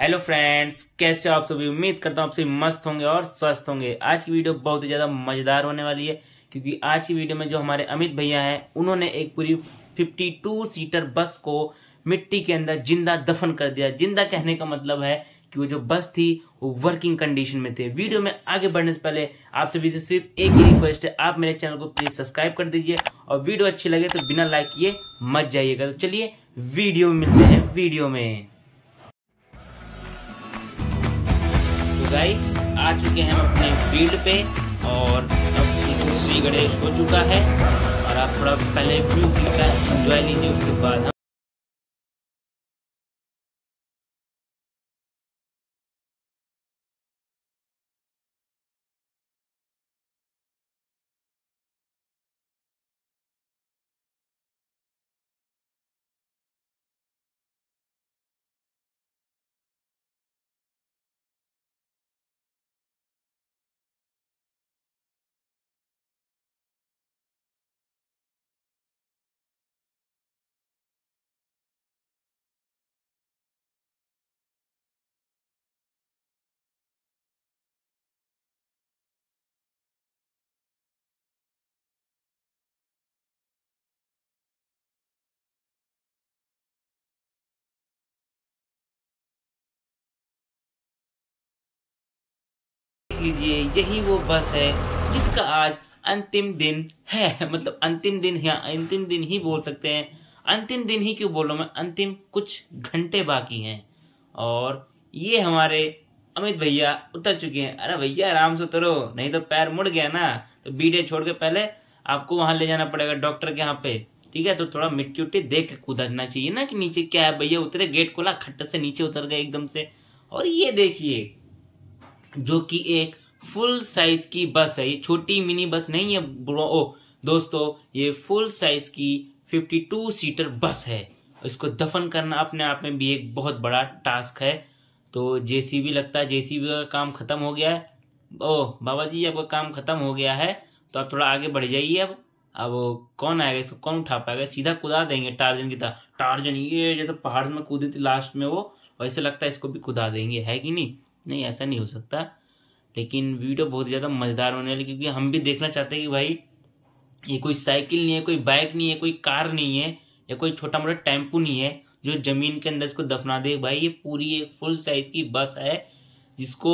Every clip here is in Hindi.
हेलो फ्रेंड्स कैसे हो आप सभी उम्मीद करता हूँ आप सभी मस्त होंगे और स्वस्थ होंगे आज की वीडियो बहुत ही ज़्यादा मज़ेदार होने वाली है क्योंकि आज की वीडियो में जो हमारे अमित भैया हैं उन्होंने एक पूरी 52 सीटर बस को मिट्टी के अंदर जिंदा दफन कर दिया जिंदा कहने का मतलब है कि वो जो बस थी वो वर्किंग कंडीशन में थे वीडियो में आगे बढ़ने से पहले आप सभी से सिर्फ एक ही रिक्वेस्ट है आप मेरे चैनल को प्लीज सब्सक्राइब कर दीजिए और वीडियो अच्छी लगे तो बिना लाइक किए मत जाइएगा तो चलिए वीडियो में मिलते हैं वीडियो में गाइस आ चुके हैं हम अपने फील्ड पे और अब श्री गणेश हो चुका है और आप थोड़ा पहले म्यूजिक का एंजॉय लीजिए उसके बाद हम लीजिए यही वो बस है जिसका आज अंतिम दिन है मतलब अंतिम दिन या अंतिम दिन ही बोल सकते हैं अंतिम दिन ही क्यों बोलो मैं अंतिम कुछ घंटे बाकी हैं और ये हमारे अमित भैया उतर चुके हैं अरे भैया आराम से उतरो नहीं तो पैर मुड़ गया ना तो बीडे छोड़ के पहले आपको वहां ले जाना पड़ेगा डॉक्टर के यहाँ पे ठीक है तो थोड़ा मिट्टी उट्टी देख के कूदना चाहिए ना कि नीचे क्या है भैया उतरे गेट खोला खट्ट से नीचे उतर गए एकदम से और ये देखिए जो कि एक फुल साइज की बस है ये छोटी मिनी बस नहीं है ओ दोस्तों ये फुल साइज की 52 सीटर बस है इसको दफन करना अपने आप में भी एक बहुत बड़ा टास्क है तो जेसीबी लगता है जेसीबी का काम खत्म हो गया है ओ बाबा जी आपका काम खत्म हो गया है तो आप थोड़ा आगे बढ़ जाइए अब अब कौन आएगा इसको कौन उठा पाएगा सीधा कुदा देंगे टार्जन की तरह टार्जन ये जैसे पहाड़ में कूदी थी लास्ट में वो वैसे लगता है इसको भी कुदा देंगे है कि नहीं नहीं ऐसा नहीं हो सकता लेकिन वीडियो बहुत ज़्यादा मज़ेदार होने वाली क्योंकि हम भी देखना चाहते हैं कि भाई ये कोई साइकिल नहीं है कोई बाइक नहीं है कोई कार नहीं है या कोई छोटा मोटा टेम्पू नहीं है जो ज़मीन के अंदर इसको दफना दे भाई ये पूरी एक फुल साइज़ की बस है जिसको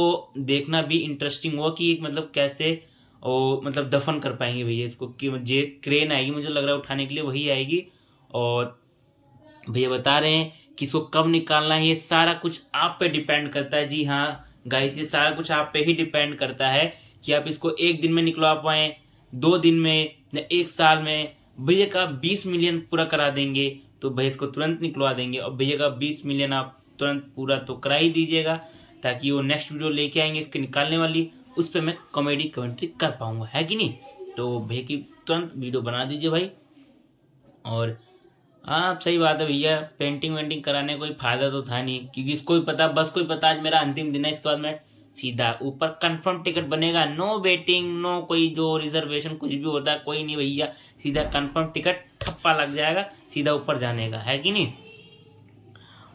देखना भी इंटरेस्टिंग हुआ कि मतलब कैसे ओ, मतलब दफन कर पाएंगे भैया इसको कि जे क्रेन आएगी मुझे लग रहा है उठाने के लिए वही आएगी और भैया बता रहे हैं किसको कब निकालना है ये सारा कुछ आप पे डिपेंड करता है जी हाँ गाइस ये सारा कुछ आप पे ही डिपेंड करता है कि आप इसको एक दिन में निकलवा पाए दो दिन में या एक साल में भैया का बीस मिलियन पूरा करा देंगे तो भैया इसको तुरंत निकलवा देंगे और भैया का बीस मिलियन आप तुरंत पूरा तो करा ही दीजिएगा ताकि वो नेक्स्ट वीडियो लेके आएंगे इसके निकालने वाली उस पर मैं कॉमेडी कमेंट्री कर पाऊंगा है कि नहीं तो भैया की तुरंत वीडियो बना दीजिए भाई और हाँ सही बात है भैया पेंटिंग वेंटिंग कराने कोई फायदा तो था नहीं क्योंकि इसको भी पता बस कोई पता आज मेरा अंतिम दिन है इसके बाद मैं सीधा ऊपर कंफर्म टिकट बनेगा नो वेटिंग नो कोई जो रिजर्वेशन कुछ भी होता है कोई नहीं भैया सीधा कंफर्म टिकट ठप्पा लग जाएगा सीधा ऊपर जाने का है कि नहीं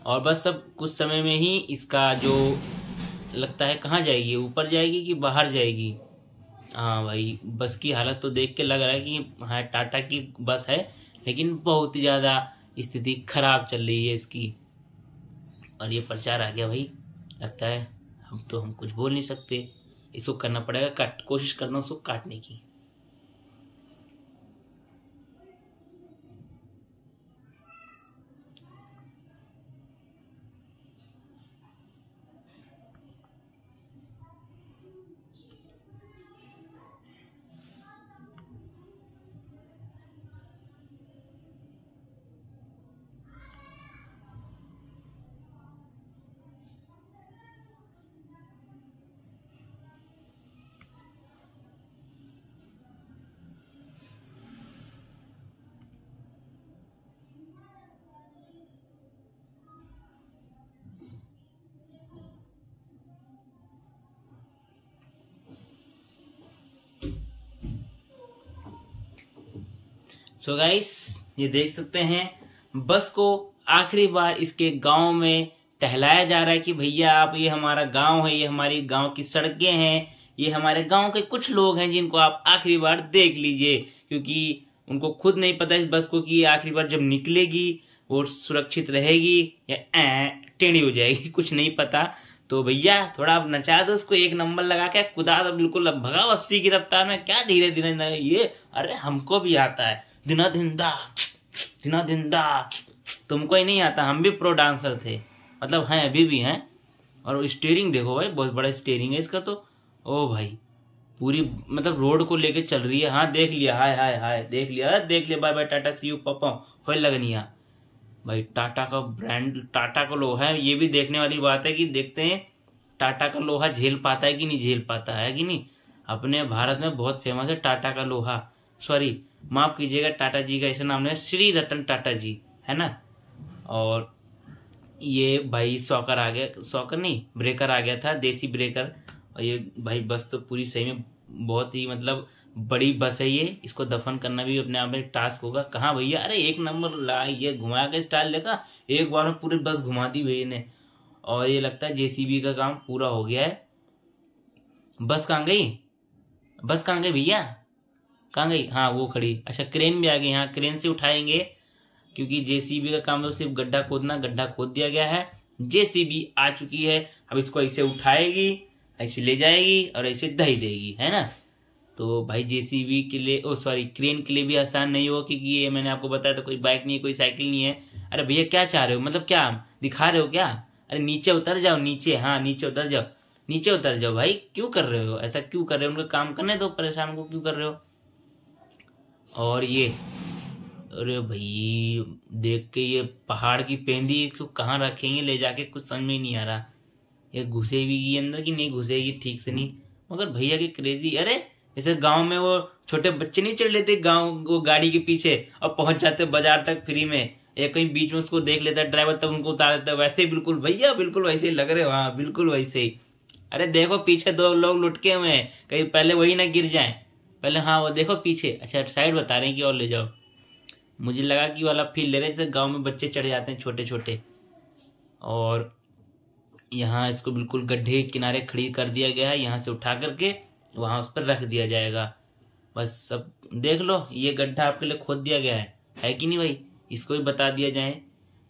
और बस सब कुछ समय में ही इसका जो लगता है कहाँ जाएगी ऊपर जाएगी कि बाहर जाएगी हाँ भाई बस की हालत तो देख के लग रहा है कि हाँ टाटा की बस है लेकिन बहुत ही ज़्यादा स्थिति खराब चल रही है इसकी और ये प्रचार आ गया भाई लगता है हम तो हम कुछ बोल नहीं सकते इसको करना पड़ेगा कट कोशिश करना उसको काटने की सो so गाइस ये देख सकते हैं बस को आखिरी बार इसके गांव में टहलाया जा रहा है कि भैया आप ये हमारा गांव है ये हमारी गांव की सड़कें हैं ये हमारे गांव के कुछ लोग हैं जिनको आप आखिरी बार देख लीजिए क्योंकि उनको खुद नहीं पता इस बस को कि आखिरी बार जब निकलेगी वो सुरक्षित रहेगी या टेढ़ी हो जाएगी कुछ नहीं पता तो भैया थोड़ा आप नचा दो उसको एक नंबर लगा के कुदा दो तो बिल्कुल भगाओ अस्सी की रफ्तार में क्या धीरे धीरे ये अरे हमको भी आता है दिना दा दिना दा तुमको ही नहीं आता हम भी प्रो डांसर थे मतलब हैं अभी भी हैं और स्टेयरिंग देखो भाई बहुत बड़ा स्टेयरिंग है इसका तो ओ भाई पूरी मतलब रोड को लेके चल रही है हाँ देख लिया हाय हाय हाय देख लिया देख लिया bye bye tata see you पापा हो लगनिया भाई टाटा का ब्रांड टाटा का लोहा है ये भी देखने वाली बात है कि देखते हैं टाटा का लोहा झेल पाता है कि नहीं झेल पाता है कि नहीं अपने भारत में बहुत फेमस है टाटा का लोहा सॉरी माफ़ कीजिएगा टाटा जी का ऐसा नाम है श्री रतन टाटा जी है ना और ये भाई सॉकर आ गया सॉकर नहीं ब्रेकर आ गया था देसी ब्रेकर और ये भाई बस तो पूरी सही में बहुत ही मतलब बड़ी बस है ये इसको दफन करना भी अपने आप में टास्क होगा कहाँ भैया अरे एक नंबर ला ये घुमाया गया स्टाइल देखा एक बार में पूरी बस घुमा दी भैया ने और ये लगता है जेसीबी का काम पूरा हो गया है बस कहाँ गई बस कहाँ गई भैया कहाँ गई हाँ वो खड़ी अच्छा क्रेन भी आ गई यहाँ क्रेन से उठाएंगे क्योंकि जेसीबी का काम तो सिर्फ गड्ढा खोदना गड्ढा खोद दिया गया है जेसीबी आ चुकी है अब इसको ऐसे उठाएगी ऐसे ले जाएगी और ऐसे दही देगी है ना तो भाई जेसीबी के लिए ओ सॉरी क्रेन के लिए भी आसान नहीं हो क्योंकि ये मैंने आपको बताया था कोई बाइक नहीं है कोई साइकिल नहीं है अरे भैया क्या चाह रहे हो मतलब क्या दिखा रहे हो क्या अरे नीचे उतर जाओ नीचे हाँ नीचे उतर जाओ नीचे उतर जाओ भाई क्यों कर रहे हो ऐसा क्यों कर रहे हो उनका काम करने दो परेशान को क्यों कर रहे हो और ये अरे भाई देख के ये पहाड़ की पेंदी तो कहाँ रखेंगे ले जाके कुछ समझ में नहीं आ रहा ये घुसेगी अंदर की नहीं घुसेगी ठीक से नहीं मगर भैया की क्रेजी अरे जैसे गांव में वो छोटे बच्चे नहीं चढ़ लेते गांव वो गाड़ी के पीछे और पहुंच जाते बाजार तक फ्री में या कहीं बीच में उसको देख लेता है ड्राइवर तब उनको उतार देता है वैसे बिल्कुल भैया बिल्कुल वैसे ही लग रहे वहाँ बिल्कुल वैसे ही अरे देखो पीछे दो लोग लुटके हुए हैं कहीं पहले वही ना गिर जाए पहले हाँ वो देखो पीछे अच्छा साइड बता रहे हैं कि और ले जाओ मुझे लगा कि वाला फील ले रहे जैसे गाँव में बच्चे चढ़ जाते हैं छोटे छोटे और यहाँ इसको बिल्कुल गड्ढे किनारे खड़ी कर दिया गया है यहाँ से उठा करके वहाँ उस पर रख दिया जाएगा बस सब देख लो ये गड्ढा आपके लिए खोद दिया गया है है कि नहीं भाई इसको भी बता दिया जाए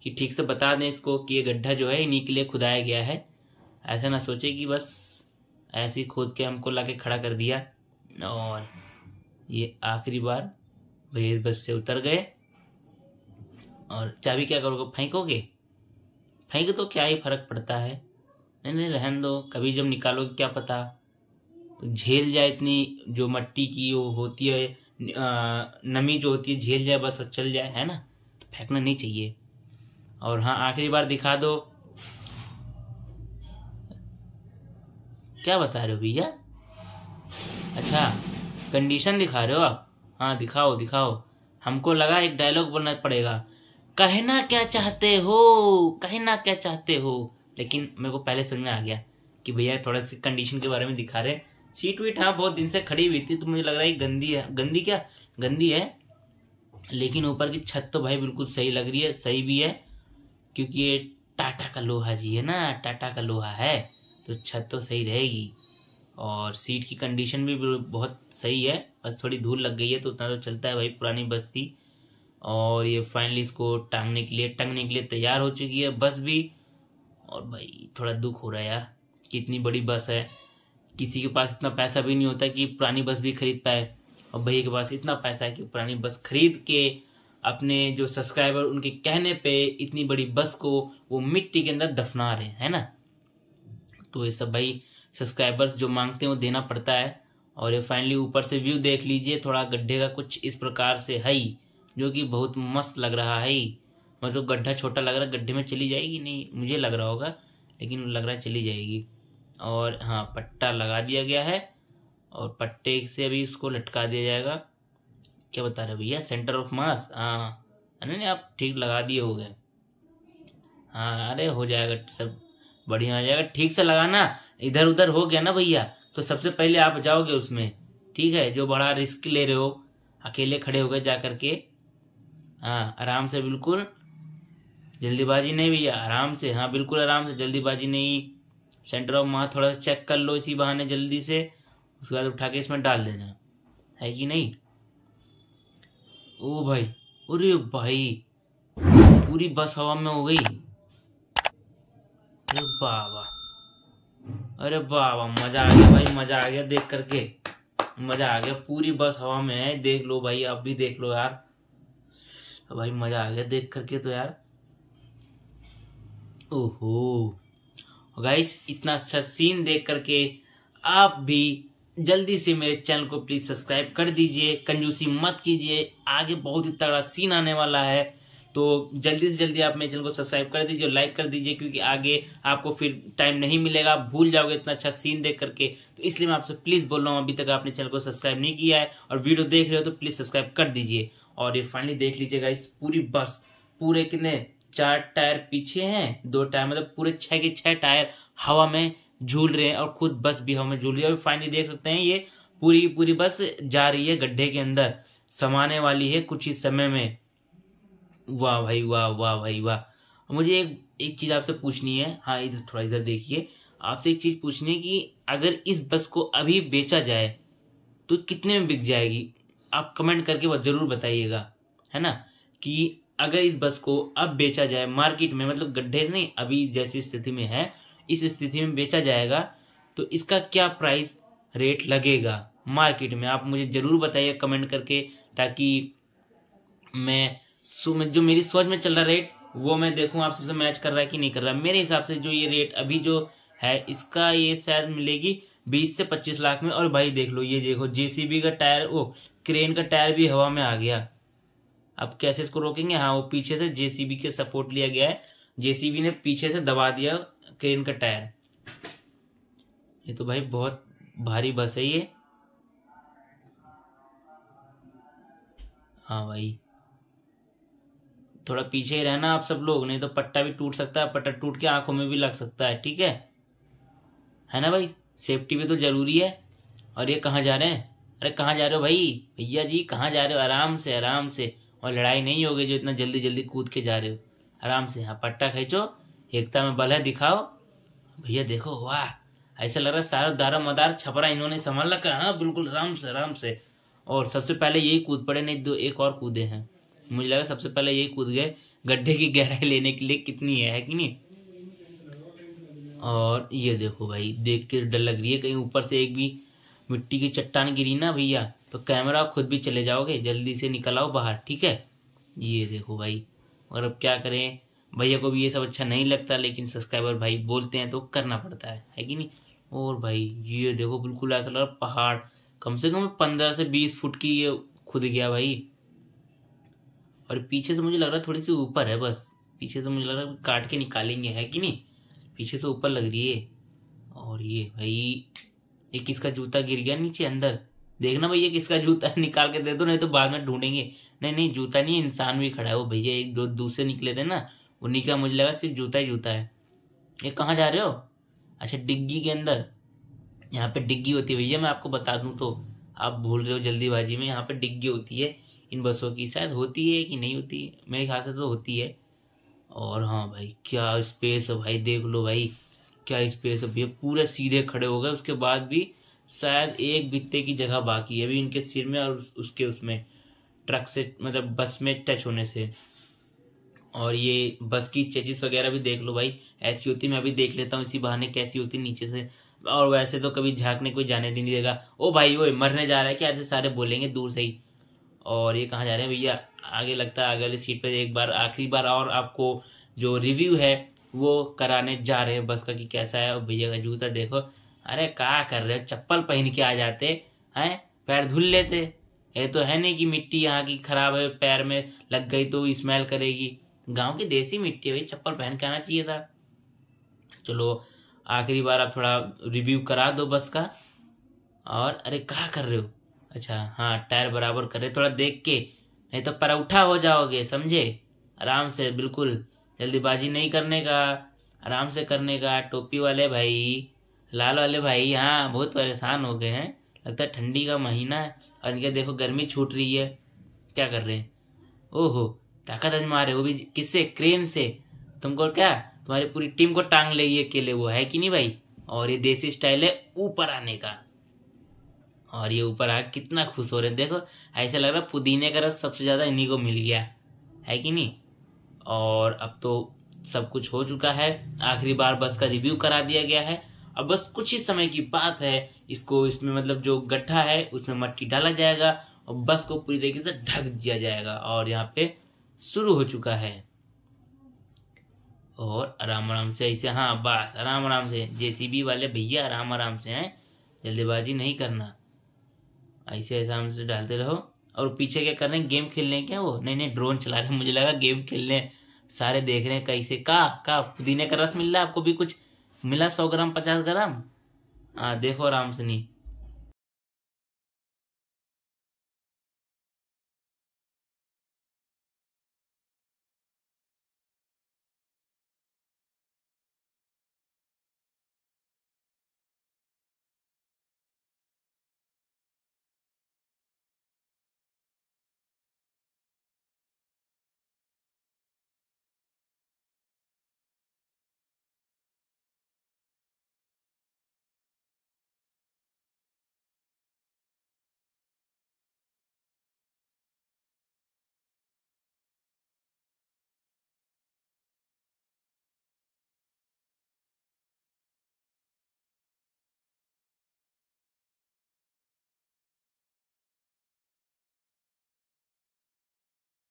कि ठीक से बता दें इसको कि ये गड्ढा जो है इन्हीं के लिए खुदाया गया है ऐसा ना सोचे कि बस ऐसे ही खोद के हमको ला खड़ा कर दिया और ये आखिरी बार भैया बस से उतर गए और चाबी क्या करोगे फेंकोगे फेंक तो क्या ही फर्क पड़ता है नहीं नहीं रहन दो कभी जब निकालोगे क्या पता तो झेल जाए इतनी जो मट्टी की वो होती है नमी जो होती है झेल जाए बस और चल जाए है ना तो फेंकना नहीं चाहिए और हाँ आखिरी बार दिखा दो क्या बता रहे हो भैया अच्छा कंडीशन दिखा रहे हो आप हाँ दिखाओ दिखाओ हमको लगा एक डायलॉग बोलना पड़ेगा कहना क्या चाहते हो कहना क्या चाहते हो लेकिन मेरे को पहले समझ में आ गया कि भैया थोड़ा सी कंडीशन के बारे में दिखा रहे सीट वीट हाँ बहुत दिन से खड़ी हुई थी तो मुझे लग रहा है गंदी है गंदी क्या गंदी है लेकिन ऊपर की छत तो भाई बिल्कुल सही लग रही है सही भी है क्योंकि ये टाटा का लोहा जी है ना टाटा का लोहा है तो छत तो सही रहेगी और सीट की कंडीशन भी बहुत सही है बस थोड़ी धूल लग गई है तो उतना तो चलता है भाई पुरानी बस थी और ये फाइनली इसको टांगने के लिए टंगने के लिए तैयार हो चुकी है बस भी और भाई थोड़ा दुख हो रहा है यार कितनी बड़ी बस है किसी के पास इतना पैसा भी नहीं होता कि पुरानी बस भी खरीद पाए और भैया के पास इतना पैसा है कि पुरानी बस खरीद के अपने जो सब्सक्राइबर उनके कहने पे इतनी बड़ी बस को वो मिट्टी के अंदर दफना रहे हैं ना तो ये सब भाई सब्सक्राइबर्स जो मांगते हैं वो देना पड़ता है और ये फाइनली ऊपर से व्यू देख लीजिए थोड़ा गड्ढे का कुछ इस प्रकार से है जो कि बहुत मस्त लग रहा है मतलब गड्ढा छोटा लग रहा है गड्ढे में चली जाएगी नहीं मुझे लग रहा होगा लेकिन लग रहा है चली जाएगी और हाँ पट्टा लगा दिया गया है और पट्टे से अभी उसको लटका दिया जाएगा क्या बता रहे भैया सेंटर ऑफ मास हाँ नहीं आप ठीक लगा दिए हो गए हाँ अरे हो जाएगा सब बढ़िया हो जाएगा ठीक से लगाना इधर उधर हो गया ना भैया तो सबसे पहले आप जाओगे उसमें ठीक है जो बड़ा रिस्क ले रहे हो अकेले खड़े हो गए जा करके हाँ आराम से बिल्कुल जल्दीबाजी नहीं भैया आराम से हाँ बिल्कुल आराम से जल्दीबाजी नहीं सेंटर ऑफ माँ थोड़ा सा चेक कर लो इसी बहाने जल्दी से उसके बाद उठा के इसमें डाल देना है कि नहीं ओ भाई अरे भाई पूरी बस हवा में हो गई अरे बाबा अरे बाबा मजा आ गया भाई मजा आ गया देख करके मजा आ गया पूरी बस हवा में है देख लो भाई अब भी देख लो यार भाई मजा आ गया देख करके तो यार ओहो गाइस इतना अच्छा सीन देख करके आप भी जल्दी से मेरे चैनल को प्लीज सब्सक्राइब कर दीजिए कंजूसी मत कीजिए आगे बहुत ही तगड़ा सीन आने वाला है तो जल्दी से जल्दी आप मेरे चैनल को सब्सक्राइब कर दीजिए लाइक कर दीजिए क्योंकि आगे आपको फिर टाइम नहीं मिलेगा आप भूल जाओगे इतना अच्छा सीन देख करके तो इसलिए मैं आपसे प्लीज़ बोल रहा हूँ अभी तक आपने चैनल को सब्सक्राइब नहीं किया है और वीडियो देख रहे हो तो प्लीज़ सब्सक्राइब कर दीजिए और ये फाइनली देख लीजिएगा इस पूरी बस पूरे कितने चार टायर पीछे हैं दो टायर मतलब पूरे छह के छह टायर हवा में झूल रहे हैं और खुद बस भी हवा में झूल रही है और फाइनली देख सकते हैं ये पूरी पूरी बस जा रही है गड्ढे के अंदर समाने वाली है कुछ ही समय में वाह भाई वाह वाह भाई वाह मुझे एक एक चीज़ आपसे पूछनी है हाँ इधर थोड़ा इधर देखिए आपसे एक चीज़ पूछनी है कि अगर इस बस को अभी बेचा जाए तो कितने में बिक जाएगी आप कमेंट करके ज़रूर बताइएगा है ना कि अगर इस बस को अब बेचा जाए मार्केट में मतलब गड्ढे नहीं अभी जैसी स्थिति में है इस स्थिति में बेचा जाएगा तो इसका क्या प्राइस रेट लगेगा मार्केट में आप मुझे ज़रूर बताइए कमेंट करके ताकि मैं जो मेरी सोच में चल रहा रेट वो मैं देखूँ आप सबसे मैच कर रहा है कि नहीं कर रहा मेरे हिसाब से जो ये रेट अभी जो है इसका ये शायद मिलेगी बीस से पच्चीस लाख में और भाई देख लो ये देखो जेसीबी का टायर वो क्रेन का टायर भी हवा में आ गया अब कैसे इसको रोकेंगे हाँ वो पीछे से जेसीबी के सपोर्ट लिया गया है जेसीबी ने पीछे से दबा दिया क्रेन का टायर ये तो भाई बहुत भारी बस है ये हाँ भाई थोड़ा पीछे ही रहना आप सब लोग नहीं तो पट्टा भी टूट सकता है पट्टा टूट के आंखों में भी लग सकता है ठीक है है ना भाई सेफ्टी भी तो जरूरी है और ये कहाँ जा रहे हैं अरे कहाँ जा रहे हो भाई भैया जी कहाँ जा रहे हो आराम से आराम से और लड़ाई नहीं होगी जो इतना जल्दी जल्दी कूद के जा रहे हो आराम से हाँ पट्टा खींचो एकता में बल है दिखाओ भैया देखो वाह ऐसा लग रहा है सारा दारा मदार छपरा इन्होंने संभाल रखा हाँ बिल्कुल आराम से आराम से और सबसे पहले यही कूद पड़े नहीं दो तो एक और कूदे हैं मुझे लगा सबसे पहले यही कूद गए गड्ढे की गहराई लेने के लिए कितनी है, कि नहीं और ये देखो भाई देख के डर लग रही है कहीं ऊपर से एक भी मिट्टी की चट्टान गिरी ना भैया तो कैमरा खुद भी चले जाओगे जल्दी से निकल आओ बाहर ठीक है ये देखो भाई और अब क्या करें भैया को भी ये सब अच्छा नहीं लगता लेकिन सब्सक्राइबर भाई बोलते हैं तो करना पड़ता है है कि नहीं और भाई ये देखो बिल्कुल ऐसा लग रहा पहाड़ कम से कम पंद्रह से बीस फुट की ये खुद गया भाई और पीछे से मुझे लग रहा है थोड़ी सी ऊपर है बस पीछे से मुझे लग रहा है काट के निकालेंगे है कि नहीं पीछे से ऊपर लग रही है और ये भाई ये किसका जूता गिर गया नीचे अंदर देखना भैया किसका जूता निकाल के दे दो नहीं तो बाद में ढूंढेंगे नहीं नहीं जूता नहीं इंसान भी खड़ा है वो भैया एक दो दूसरे निकले थे ना उन्हीं का मुझे लगा सिर्फ जूता ही जूता है ये कहाँ जा रहे हो अच्छा डिग्गी के अंदर यहाँ पे डिग्गी होती है भैया मैं आपको बता दूँ तो आप भूल रहे हो जल्दीबाजी में यहाँ पे डिग्गी होती है इन बसों की शायद होती है कि नहीं होती मेरे ख्याल से तो होती है और हाँ भाई क्या स्पेस है भाई देख लो भाई क्या स्पेस है भैया पूरे सीधे खड़े हो गए उसके बाद भी शायद एक बित्ते की जगह बाकी है अभी इनके सिर में और उसके उसमें ट्रक से मतलब बस में टच होने से और ये बस की चेचिस वगैरह भी देख लो भाई ऐसी होती मैं अभी देख लेता हूँ इसी बहाने कैसी होती नीचे से और वैसे तो कभी झांकने को जाने नहीं देगा ओ भाई वो मरने जा रहा है क्या ऐसे सारे बोलेंगे दूर से ही और ये कहाँ जा रहे हैं भैया आगे लगता है आगे वाली सीट पर एक बार आखिरी बार और आपको जो रिव्यू है वो कराने जा रहे हैं बस का कि कैसा है भैया का जूता देखो अरे कहा कर रहे हो चप्पल पहन के आ जाते हैं पैर धुल लेते ये तो है नहीं कि मिट्टी यहाँ की खराब है पैर में लग गई तो स्मेल करेगी गांव की देसी मिट्टी है भाई चप्पल पहन के आना चाहिए था चलो आखिरी बार आप थोड़ा रिव्यू करा दो बस का और अरे कहा कर रहे हो अच्छा हाँ टायर बराबर करे थोड़ा देख के नहीं तो उठा हो जाओगे समझे आराम से बिल्कुल जल्दीबाजी नहीं करने का आराम से करने का टोपी वाले भाई लाल वाले भाई हाँ बहुत परेशान हो गए हैं लगता है ठंडी का महीना है और इनके देखो गर्मी छूट रही है क्या कर रहे हैं ओहो ताकत अजमा रहे वो भी किससे क्रेन से तुमको क्या तुम्हारी पूरी टीम को टांग ले ये अकेले वो है कि नहीं भाई और ये देसी स्टाइल है ऊपर आने का और ये ऊपर आ कितना खुश हो रहे हैं देखो ऐसा लग रहा है पुदीने का रस सबसे ज़्यादा इन्हीं को मिल गया है कि नहीं और अब तो सब कुछ हो चुका है आखिरी बार बस का रिव्यू करा दिया गया है अब बस कुछ ही समय की बात है इसको इसमें मतलब जो गड्ढा है उसमें मट्टी डाला जाएगा और बस को पूरी तरीके से ढक दिया जाएगा और यहाँ पे शुरू हो चुका है और आराम आराम से ऐसे हाँ बस आराम आराम से जेसीबी वाले भैया आराम आराम से हैं जल्दीबाजी नहीं करना ऐसे ऐसे आराम से डालते रहो और पीछे क्या कर रहे हैं गेम खेल रहे हैं क्या वो नहीं नहीं ड्रोन चला रहे हैं मुझे लगा गेम खेल रहे हैं सारे देख रहे हैं कैसे का का पुदीने का रस मिल रहा है आपको भी कुछ मिला सौ ग्राम पचास ग्राम हाँ देखो आराम से नहीं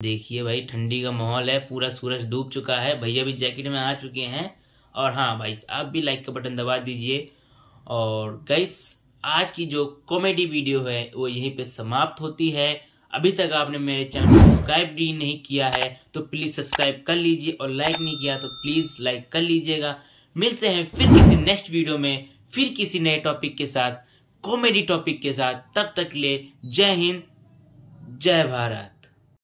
देखिए भाई ठंडी का माहौल है पूरा सूरज डूब चुका है भैया भी जैकेट में आ चुके हैं और हाँ भाई आप भी लाइक का बटन दबा दीजिए और गाइस आज की जो कॉमेडी वीडियो है वो यहीं पे समाप्त होती है अभी तक आपने मेरे चैनल को सब्सक्राइब भी नहीं किया है तो प्लीज़ सब्सक्राइब कर लीजिए और लाइक नहीं किया तो प्लीज़ लाइक कर लीजिएगा मिलते हैं फिर किसी नेक्स्ट वीडियो में फिर किसी नए टॉपिक के साथ कॉमेडी टॉपिक के साथ तब तक ले जय हिंद जय भारत